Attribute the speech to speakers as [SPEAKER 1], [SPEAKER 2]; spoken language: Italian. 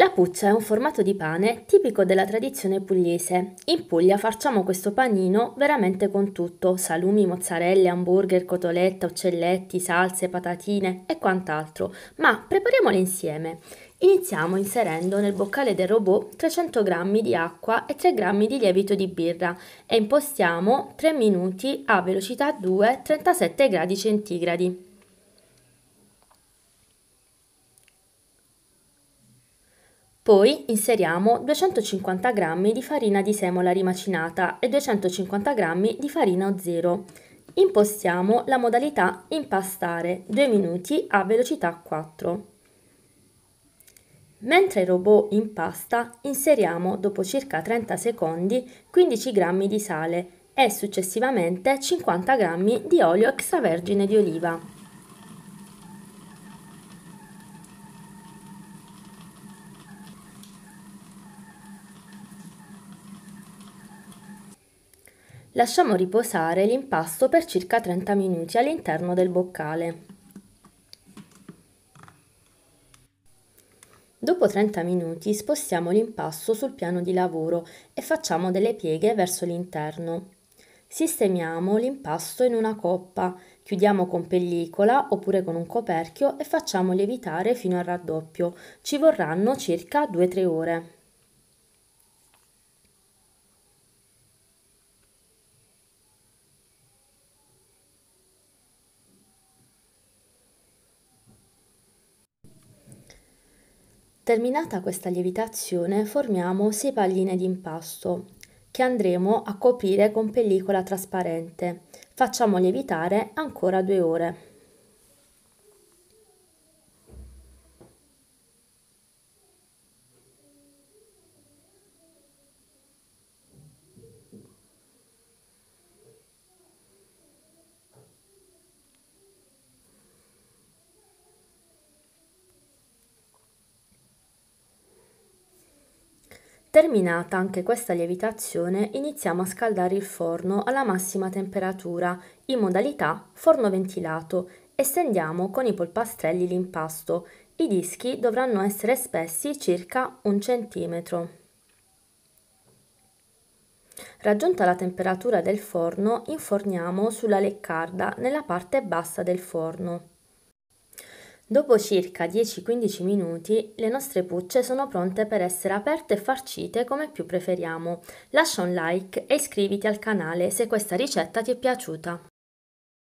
[SPEAKER 1] La puccia è un formato di pane tipico della tradizione pugliese. In Puglia facciamo questo panino veramente con tutto, salumi, mozzarella, hamburger, cotoletta, uccelletti, salse, patatine e quant'altro, ma prepariamole insieme. Iniziamo inserendo nel boccale del robot 300 g di acqua e 3 g di lievito di birra e impostiamo 3 minuti a velocità 2 37 gradi centigradi. Poi inseriamo 250 g di farina di semola rimacinata e 250 g di farina o zero. Impostiamo la modalità impastare 2 minuti a velocità 4. Mentre il robot impasta, inseriamo dopo circa 30 secondi 15 g di sale e successivamente 50 g di olio extravergine di oliva. Lasciamo riposare l'impasto per circa 30 minuti all'interno del boccale. Dopo 30 minuti spostiamo l'impasto sul piano di lavoro e facciamo delle pieghe verso l'interno. Sistemiamo l'impasto in una coppa, chiudiamo con pellicola oppure con un coperchio e facciamo lievitare fino al raddoppio. Ci vorranno circa 2-3 ore. Terminata questa lievitazione formiamo 6 palline di impasto che andremo a coprire con pellicola trasparente. Facciamo lievitare ancora 2 ore. Terminata anche questa lievitazione iniziamo a scaldare il forno alla massima temperatura in modalità forno ventilato e stendiamo con i polpastrelli l'impasto. I dischi dovranno essere spessi circa un centimetro. Raggiunta la temperatura del forno, inforniamo sulla leccarda nella parte bassa del forno. Dopo circa 10-15 minuti le nostre pucce sono pronte per essere aperte e farcite come più preferiamo. Lascia un like e iscriviti al canale se questa ricetta ti è piaciuta.